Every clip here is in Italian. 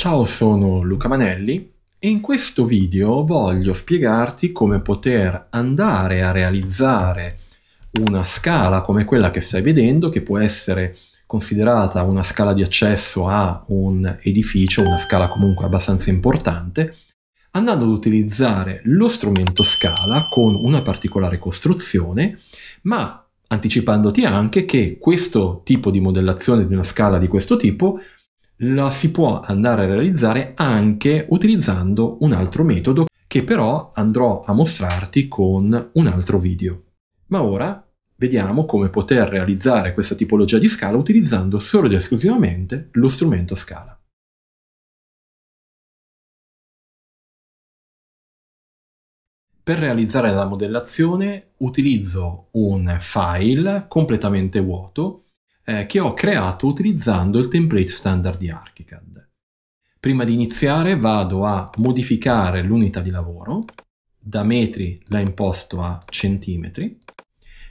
Ciao, sono Luca Manelli e in questo video voglio spiegarti come poter andare a realizzare una scala come quella che stai vedendo, che può essere considerata una scala di accesso a un edificio, una scala comunque abbastanza importante, andando ad utilizzare lo strumento scala con una particolare costruzione, ma anticipandoti anche che questo tipo di modellazione di una scala di questo tipo la si può andare a realizzare anche utilizzando un altro metodo che però andrò a mostrarti con un altro video. Ma ora vediamo come poter realizzare questa tipologia di scala utilizzando solo ed esclusivamente lo strumento scala. Per realizzare la modellazione utilizzo un file completamente vuoto eh, che ho creato utilizzando il template standard di ArchiCAD. Prima di iniziare vado a modificare l'unità di lavoro, da metri la imposto a centimetri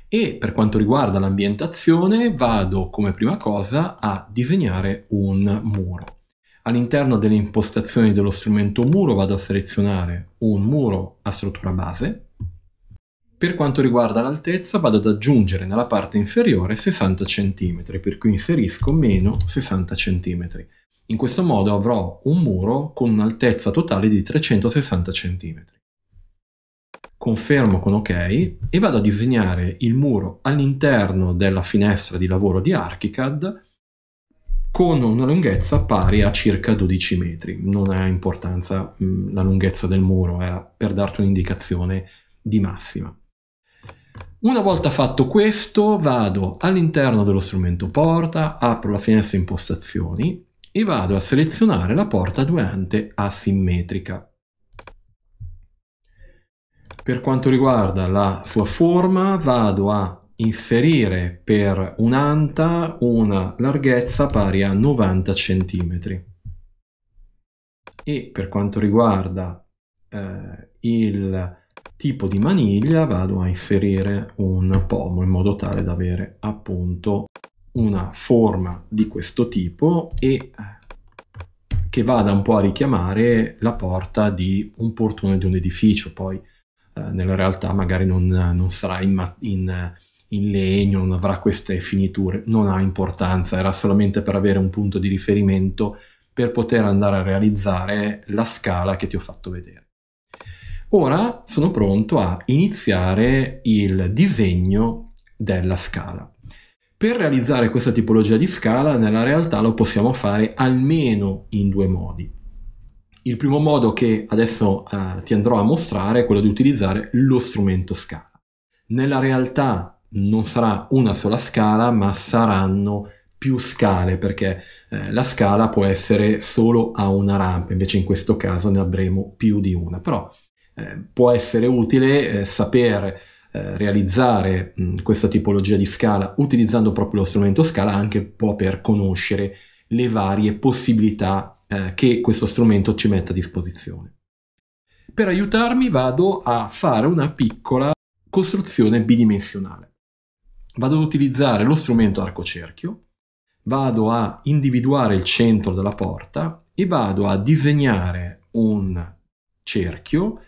e per quanto riguarda l'ambientazione vado come prima cosa a disegnare un muro. All'interno delle impostazioni dello strumento muro vado a selezionare un muro a struttura base per quanto riguarda l'altezza vado ad aggiungere nella parte inferiore 60 cm, per cui inserisco meno 60 cm. In questo modo avrò un muro con un'altezza totale di 360 cm. Confermo con OK e vado a disegnare il muro all'interno della finestra di lavoro di ArchiCAD con una lunghezza pari a circa 12 metri. Non ha importanza mm, la lunghezza del muro, era per darti un'indicazione di massima. Una volta fatto questo vado all'interno dello strumento porta, apro la finestra impostazioni e vado a selezionare la porta durante asimmetrica. Per quanto riguarda la sua forma vado a inserire per un'anta una larghezza pari a 90 cm. E per quanto riguarda eh, il tipo di maniglia vado a inserire un pomo in modo tale da avere appunto una forma di questo tipo e che vada un po' a richiamare la porta di un portone di un edificio, poi eh, nella realtà magari non, non sarà in, in, in, legno, non avrà queste finiture, non ha importanza, era solamente per avere un punto di riferimento per poter andare a realizzare la scala che ti ho fatto vedere. Ora sono pronto a iniziare il disegno della scala. Per realizzare questa tipologia di scala nella realtà lo possiamo fare almeno in due modi. Il primo modo che adesso eh, ti andrò a mostrare è quello di utilizzare lo strumento scala. Nella realtà non sarà una sola scala, ma saranno più scale perché eh, la scala può essere solo a una rampa, invece in questo caso ne avremo più di una. Però eh, può essere utile eh, sapere eh, realizzare mh, questa tipologia di scala utilizzando proprio lo strumento scala anche un po' per conoscere le varie possibilità che questo strumento ci mette a disposizione. Per aiutarmi vado a fare una piccola costruzione bidimensionale. Vado ad utilizzare lo strumento arcocerchio, vado a individuare il centro della porta e vado a disegnare un cerchio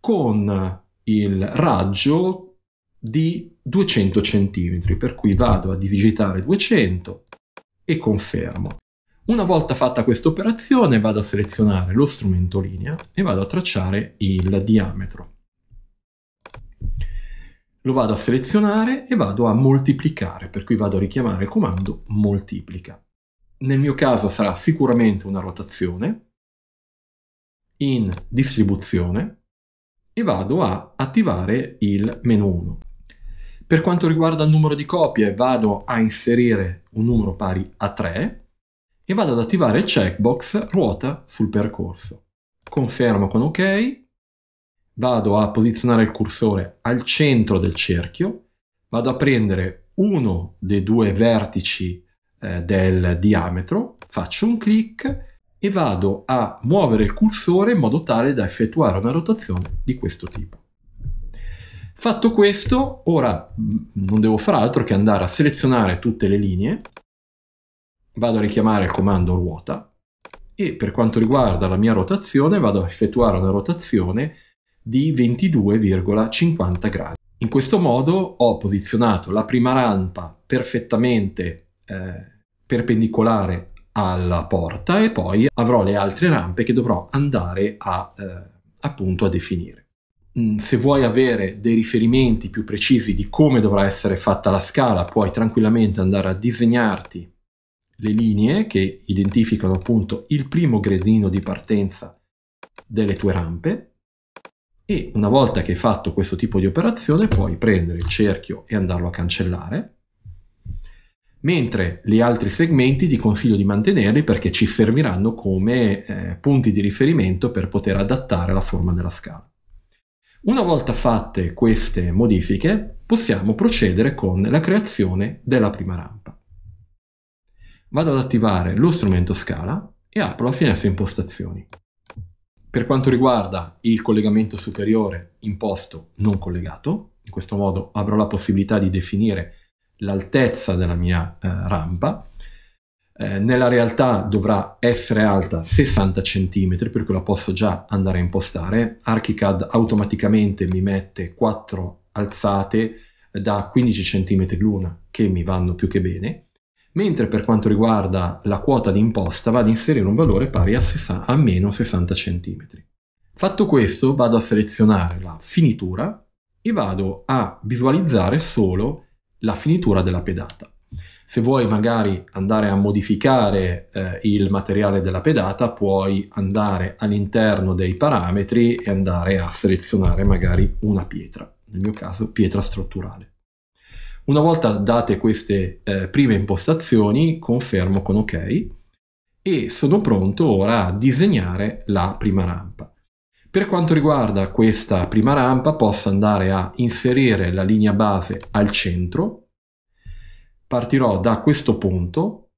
con il raggio di 200 cm, per cui vado a digitare 200 e confermo. Una volta fatta questa operazione vado a selezionare lo strumento linea e vado a tracciare il diametro. Lo vado a selezionare e vado a moltiplicare, per cui vado a richiamare il comando moltiplica. Nel mio caso sarà sicuramente una rotazione in distribuzione e vado a attivare il menu 1. Per quanto riguarda il numero di copie vado a inserire un numero pari a 3 e vado ad attivare il checkbox ruota sul percorso. Confermo con ok, vado a posizionare il cursore al centro del cerchio, vado a prendere uno dei due vertici eh, del diametro, faccio un clic e vado a muovere il cursore in modo tale da effettuare una rotazione di questo tipo. Fatto questo, ora mm, non devo fare altro che andare a selezionare tutte le linee, vado a richiamare il comando ruota e per quanto riguarda la mia rotazione vado a effettuare una rotazione di 22,50 gradi. In questo modo ho posizionato la prima rampa perfettamente eh, perpendicolare alla porta e poi avrò le altre rampe che dovrò andare a, eh, appunto a definire. Mm, se vuoi avere dei riferimenti più precisi di come dovrà essere fatta la scala, puoi tranquillamente andare a disegnarti le linee che identificano appunto il primo gradino di partenza delle tue rampe e una volta che hai fatto questo tipo di operazione puoi prendere il cerchio e andarlo a cancellare mentre gli altri segmenti ti consiglio di mantenerli perché ci serviranno come eh, punti di riferimento per poter adattare la forma della scala. Una volta fatte queste modifiche, possiamo procedere con la creazione della prima rampa. Vado ad attivare lo strumento scala e apro la finestra impostazioni. Per quanto riguarda il collegamento superiore, imposto non collegato, in questo modo avrò la possibilità di definire l'altezza della mia eh, rampa. Eh, nella realtà dovrà essere alta 60 cm, per cui la posso già andare a impostare. ArchiCAD automaticamente mi mette 4 alzate eh, da 15 cm l'una, che mi vanno più che bene. Mentre per quanto riguarda la quota di imposta vado ad inserire un valore pari a, 60, a meno 60 cm. Fatto questo vado a selezionare la finitura e vado a visualizzare solo la finitura della pedata. Se vuoi magari andare a modificare eh, il materiale della pedata, puoi andare all'interno dei parametri e andare a selezionare magari una pietra, nel mio caso pietra strutturale. Una volta date queste eh, prime impostazioni, confermo con ok e sono pronto ora a disegnare la prima rampa. Per quanto riguarda questa prima rampa posso andare a inserire la linea base al centro, partirò da questo punto,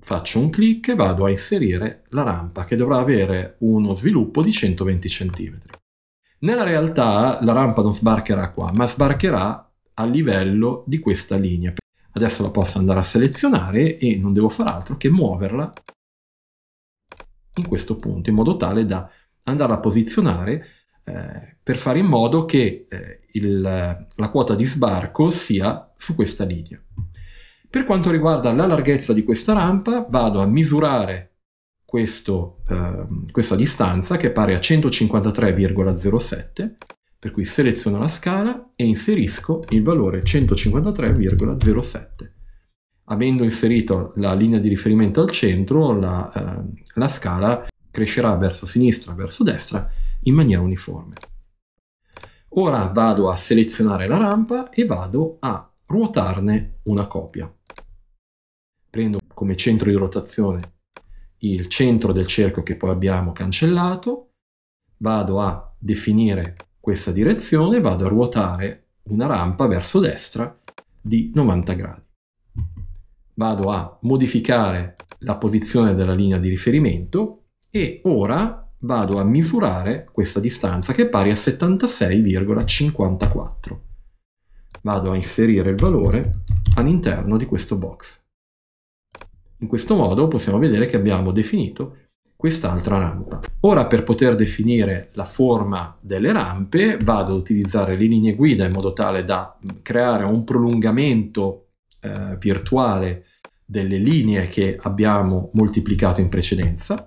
faccio un clic e vado a inserire la rampa che dovrà avere uno sviluppo di 120 cm. Nella realtà la rampa non sbarcherà qua, ma sbarcherà a livello di questa linea. Adesso la posso andare a selezionare e non devo fare altro che muoverla in questo punto, in modo tale da andarla a posizionare eh, per fare in modo che eh, il, la quota di sbarco sia su questa linea. Per quanto riguarda la larghezza di questa rampa, vado a misurare questo, eh, questa distanza che è pari a 153,07, per cui seleziono la scala e inserisco il valore 153,07. Avendo inserito la linea di riferimento al centro, la, ehm, la scala crescerà verso sinistra, verso destra in maniera uniforme. Ora vado a selezionare la rampa e vado a ruotarne una copia. Prendo come centro di rotazione il centro del cerchio che poi abbiamo cancellato, vado a definire questa direzione, vado a ruotare una rampa verso destra di 90 gradi. Vado a modificare la posizione della linea di riferimento e ora vado a misurare questa distanza che è pari a 76,54. Vado a inserire il valore all'interno di questo box. In questo modo possiamo vedere che abbiamo definito quest'altra rampa. Ora per poter definire la forma delle rampe vado ad utilizzare le linee guida in modo tale da creare un prolungamento eh, virtuale delle linee che abbiamo moltiplicato in precedenza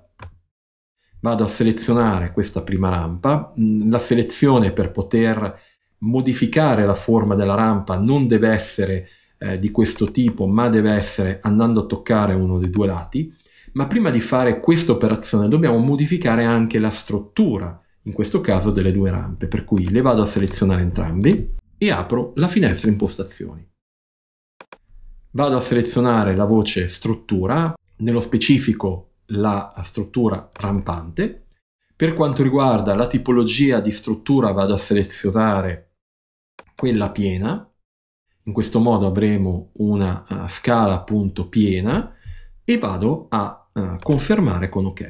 vado a selezionare questa prima rampa, mm, la selezione per poter modificare la forma della rampa non deve essere eh, di questo tipo, ma deve essere andando a toccare uno dei due lati, ma prima di fare questa operazione dobbiamo modificare anche la struttura, in questo caso delle due rampe, per cui le vado a selezionare entrambi e apro la finestra impostazioni. Vado a selezionare la voce struttura, nello specifico la struttura rampante. Per quanto riguarda la tipologia di struttura vado a selezionare quella piena, in questo modo avremo una uh, scala appunto piena e vado a uh, confermare con ok.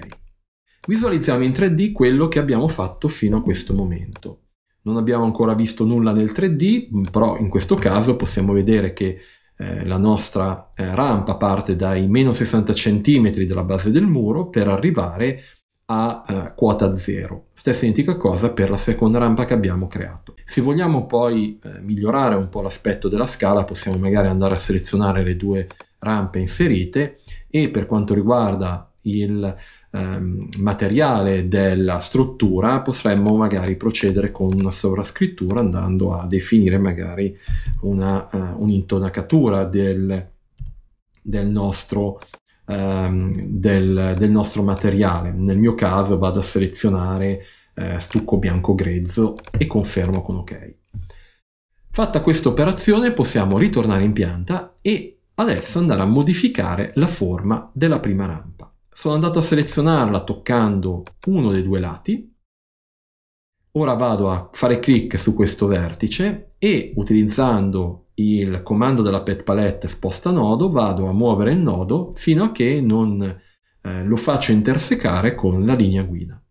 Visualizziamo in 3D quello che abbiamo fatto fino a questo momento. Non abbiamo ancora visto nulla nel 3D, però in questo caso possiamo vedere che eh, la nostra eh, rampa parte dai meno 60 cm della base del muro per arrivare a eh, quota 0. Stessa identica cosa per la seconda rampa che abbiamo creato. Se vogliamo poi eh, migliorare un po' l'aspetto della scala possiamo magari andare a selezionare le due rampe inserite e per quanto riguarda il ehm, materiale della struttura potremmo magari procedere con una sovrascrittura andando a definire magari una, uh, un'intonacatura del, del nostro ehm, del, del, nostro materiale. Nel mio caso vado a selezionare eh, stucco bianco grezzo e confermo con ok. Fatta questa operazione possiamo ritornare in pianta e adesso andare a modificare la forma della prima rampa sono andato a selezionarla toccando uno dei due lati. Ora vado a fare clic su questo vertice e utilizzando il comando della pet palette sposta nodo vado a muovere il nodo fino a che non eh, lo faccio intersecare con la linea guida.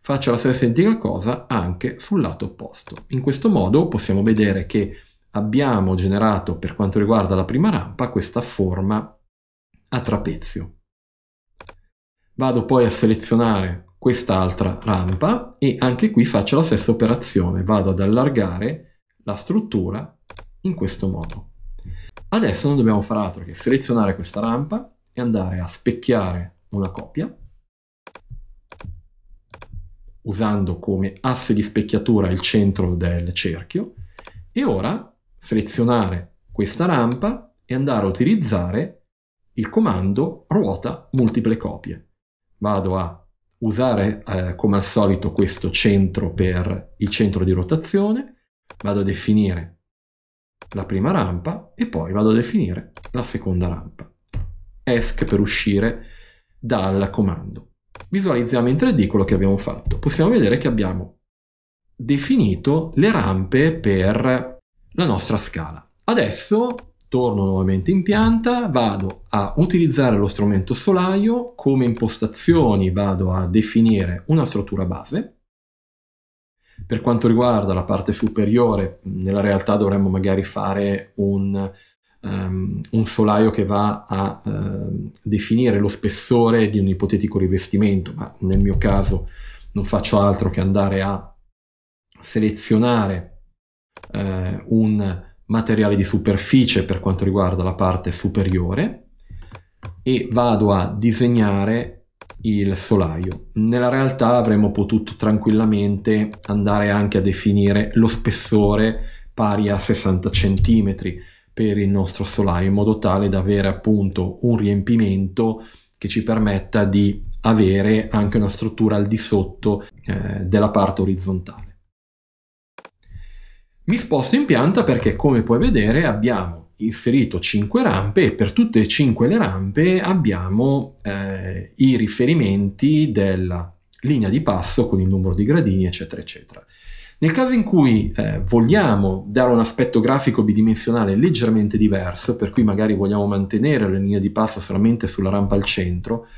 Faccio la stessa identica cosa anche sul lato opposto. In questo modo possiamo vedere che abbiamo generato per quanto riguarda la prima rampa questa forma a trapezio. Vado poi a selezionare quest'altra rampa e anche qui faccio la stessa operazione, vado ad allargare la struttura in questo modo. Adesso non dobbiamo fare altro che selezionare questa rampa e andare a specchiare una copia usando come asse di specchiatura il centro del cerchio e ora selezionare questa rampa e andare a utilizzare il comando ruota multiple copie vado a usare eh, come al solito questo centro per il centro di rotazione, vado a definire la prima rampa e poi vado a definire la seconda rampa. ESC per uscire dal comando. Visualizziamo in 3D quello che abbiamo fatto. Possiamo vedere che abbiamo definito le rampe per la nostra scala. Adesso torno nuovamente in pianta, vado a utilizzare lo strumento solaio, come impostazioni vado a definire una struttura base. Per quanto riguarda la parte superiore, nella realtà dovremmo magari fare un, um, un solaio che va a uh, definire lo spessore di un ipotetico rivestimento, ma nel mio caso non faccio altro che andare a selezionare uh, un materiale di superficie per quanto riguarda la parte superiore e vado a disegnare il solaio. Nella realtà avremmo potuto tranquillamente andare anche a definire lo spessore pari a 60 cm per il nostro solaio in modo tale da avere appunto un riempimento che ci permetta di avere anche una struttura al di sotto eh, della parte orizzontale. Mi sposto in pianta perché come puoi vedere abbiamo inserito 5 rampe e per tutte e 5 le rampe abbiamo eh, i riferimenti della linea di passo con il numero di gradini eccetera eccetera. Nel caso in cui eh, vogliamo dare un aspetto grafico bidimensionale leggermente diverso, per cui magari vogliamo mantenere la linea di passo solamente sulla rampa al centro,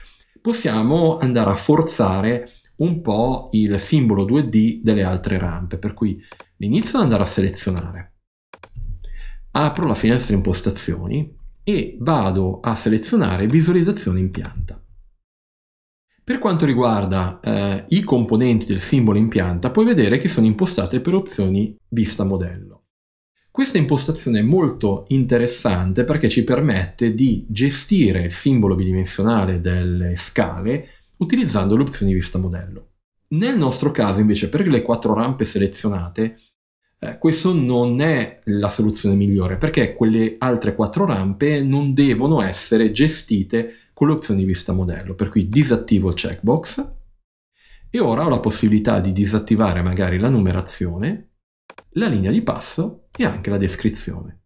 possiamo andare a forzare un po' il simbolo 2D delle altre rampe, per cui Inizio ad andare a selezionare. Apro la finestra impostazioni e vado a selezionare visualizzazione in pianta. Per quanto riguarda eh, i componenti del simbolo in pianta, puoi vedere che sono impostate per opzioni vista modello. Questa impostazione è molto interessante perché ci permette di gestire il simbolo bidimensionale delle scale utilizzando le opzioni vista modello. Nel nostro caso invece per le quattro rampe selezionate eh, questo non è la soluzione migliore perché quelle altre quattro rampe non devono essere gestite con le opzioni vista modello, per cui disattivo il checkbox e ora ho la possibilità di disattivare magari la numerazione, la linea di passo e anche la descrizione.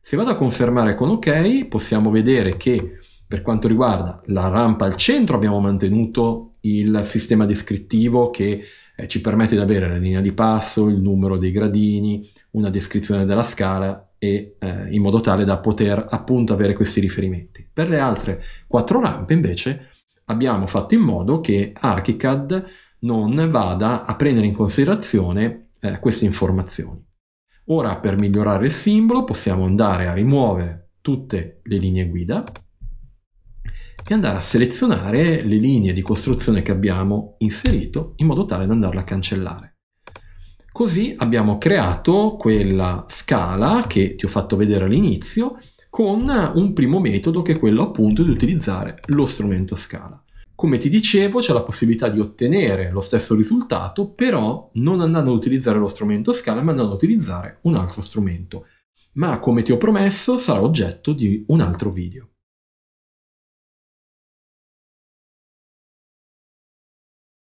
Se vado a confermare con ok possiamo vedere che per quanto riguarda la rampa al centro abbiamo mantenuto il sistema descrittivo che eh, ci permette di avere la linea di passo, il numero dei gradini, una descrizione della scala e eh, in modo tale da poter appunto avere questi riferimenti. Per le altre quattro rampe invece abbiamo fatto in modo che Archicad non vada a prendere in considerazione eh, queste informazioni. Ora per migliorare il simbolo possiamo andare a rimuovere tutte le linee guida e andare a selezionare le linee di costruzione che abbiamo inserito in modo tale da andarla a cancellare. Così abbiamo creato quella scala che ti ho fatto vedere all'inizio con un primo metodo che è quello appunto di utilizzare lo strumento scala. Come ti dicevo c'è la possibilità di ottenere lo stesso risultato però non andando ad utilizzare lo strumento scala ma andando ad utilizzare un altro strumento ma come ti ho promesso sarà oggetto di un altro video.